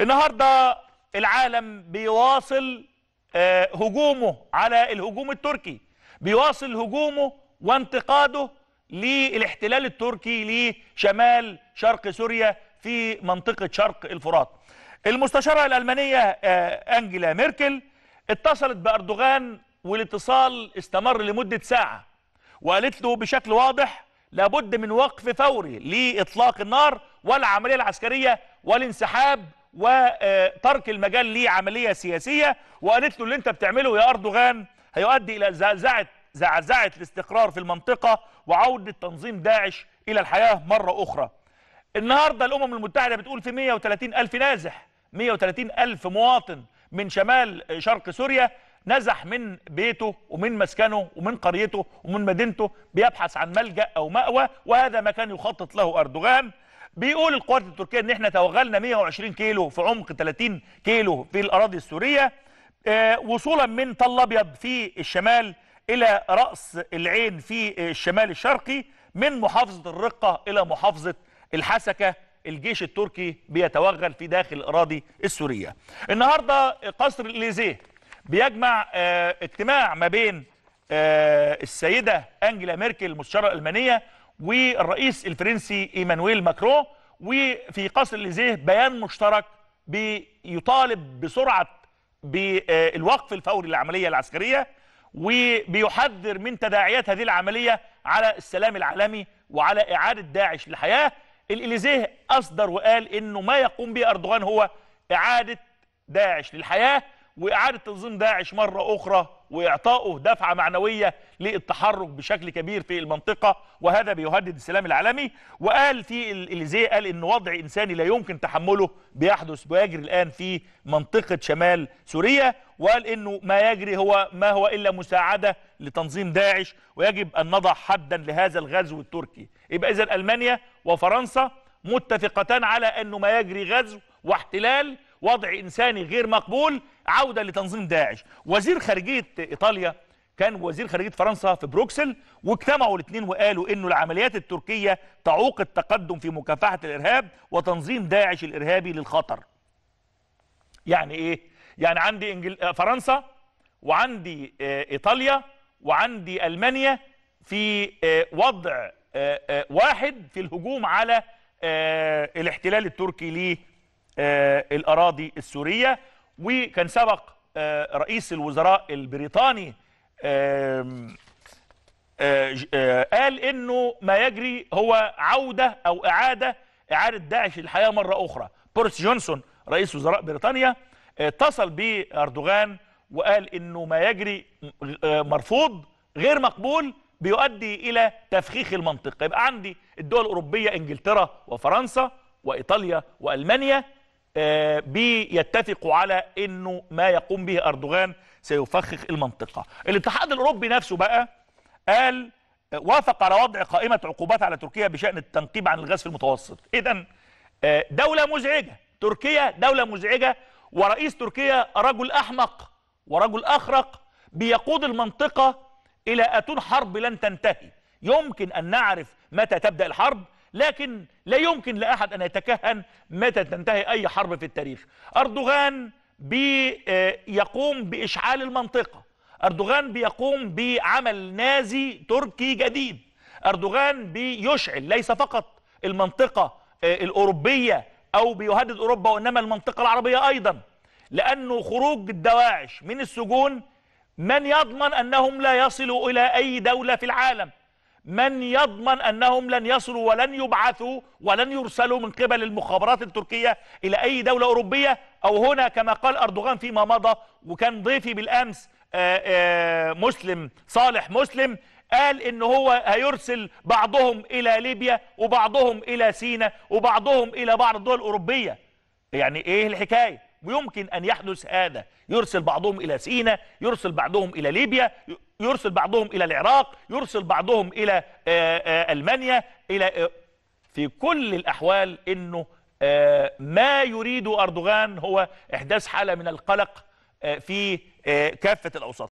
النهارده العالم بيواصل آه، هجومه على الهجوم التركي بيواصل هجومه وانتقاده للاحتلال التركي لشمال شرق سوريا في منطقة شرق الفرات المستشارة الألمانية آه، أنجلا ميركل اتصلت بأردوغان والاتصال استمر لمدة ساعة وقالت له بشكل واضح لابد من وقف فوري لإطلاق النار والعملية العسكرية والانسحاب وترك المجال ليه عمليه سياسيه وقالت له اللي انت بتعمله يا اردوغان هيؤدي الى زعزعه زعزعه الاستقرار في المنطقه وعوده تنظيم داعش الى الحياه مره اخرى. النهارده الامم المتحده بتقول في 130 الف نازح 130 الف مواطن من شمال شرق سوريا نزح من بيته ومن مسكنه ومن قريته ومن مدينته بيبحث عن ملجا او ماوى وهذا ما كان يخطط له اردوغان بيقول القوات التركيه ان احنا توغلنا 120 كيلو في عمق 30 كيلو في الاراضي السوريه آه، وصولا من طل ابيض في الشمال الى راس العين في الشمال الشرقي من محافظه الرقه الى محافظه الحسكه الجيش التركي بيتوغل في داخل الاراضي السوريه. النهارده قصر اليزيه بيجمع آه، اجتماع ما بين آه، السيده انجلا ميركل المستشاره الالمانيه والرئيس الفرنسي ايمانويل ماكرون وفي قصر الليزيه بيان مشترك بيطالب بسرعة بالوقف الفوري للعملية العسكرية وبيحذر من تداعيات هذه العملية على السلام العالمي وعلى إعادة داعش للحياة الإليزيه أصدر وقال إنه ما يقوم به أردوغان هو إعادة داعش للحياة واعاده تنظيم داعش مره اخرى واعطائه دفعه معنويه للتحرك بشكل كبير في المنطقه وهذا بيهدد السلام العالمي وقال في الإليزي قال ان وضع انساني لا يمكن تحمله بيحدث بيجري الان في منطقه شمال سوريا وقال انه ما يجري هو ما هو الا مساعده لتنظيم داعش ويجب ان نضع حدا لهذا الغزو التركي يبقى اذا المانيا وفرنسا متفقتان على انه ما يجري غزو واحتلال وضع إنساني غير مقبول عودة لتنظيم داعش وزير خارجية إيطاليا كان وزير خارجية فرنسا في بروكسل واجتمعوا الاثنين وقالوا انه العمليات التركية تعوق التقدم في مكافحة الارهاب وتنظيم داعش الارهابي للخطر يعني ايه يعني عندي إنجل... آه، فرنسا وعندي آه، ايطاليا وعندي المانيا في آه، وضع واحد في الهجوم على الاحتلال التركي آه، الأراضي السورية وكان سبق آه، رئيس الوزراء البريطاني آه، قال انه ما يجري هو عودة او اعادة اعادة داعش للحياة مرة اخرى بورس جونسون رئيس وزراء بريطانيا اتصل باردوغان وقال انه ما يجري مرفوض غير مقبول بيؤدي الى تفخيخ المنطقة يبقى عندي الدول الاوروبية انجلترا وفرنسا وايطاليا والمانيا آه، بيتفقوا على انه ما يقوم به اردوغان سيفخخ المنطقه الاتحاد الاوروبي نفسه بقى قال وافق على وضع قائمه عقوبات على تركيا بشان التنقيب عن الغاز في المتوسط اذا آه، دوله مزعجه تركيا دوله مزعجه ورئيس تركيا رجل احمق ورجل اخرق بيقود المنطقه الى اتون حرب لن تنتهي يمكن ان نعرف متى تبدا الحرب لكن لا يمكن لأحد أن يتكهن متى تنتهي أي حرب في التاريخ أردوغان آه، يقوم بإشعال المنطقة أردوغان بيقوم بعمل نازي تركي جديد أردوغان بيشعل ليس فقط المنطقة آه، الأوروبية أو بيهدد أوروبا وإنما المنطقة العربية أيضا لأنه خروج الدواعش من السجون من يضمن أنهم لا يصلوا إلى أي دولة في العالم من يضمن أنهم لن يصلوا ولن يبعثوا ولن يرسلوا من قبل المخابرات التركية إلى أي دولة أوروبية أو هنا كما قال أردوغان فيما مضى وكان ضيفي بالأمس آه، آه، مسلم صالح مسلم قال ان هو هيرسل بعضهم الى ليبيا وبعضهم الى سينا وبعضهم الى بعض الدول الاوروبيه يعني ايه الحكايه ويمكن أن يحدث هذا يرسل بعضهم إلى سينا يرسل بعضهم إلى ليبيا يرسل بعضهم إلى العراق يرسل بعضهم إلى آه، آه، ألمانيا إلى آه، في كل الأحوال أنه ما يريد أردوغان هو إحداث حالة من القلق في كافة الأوساط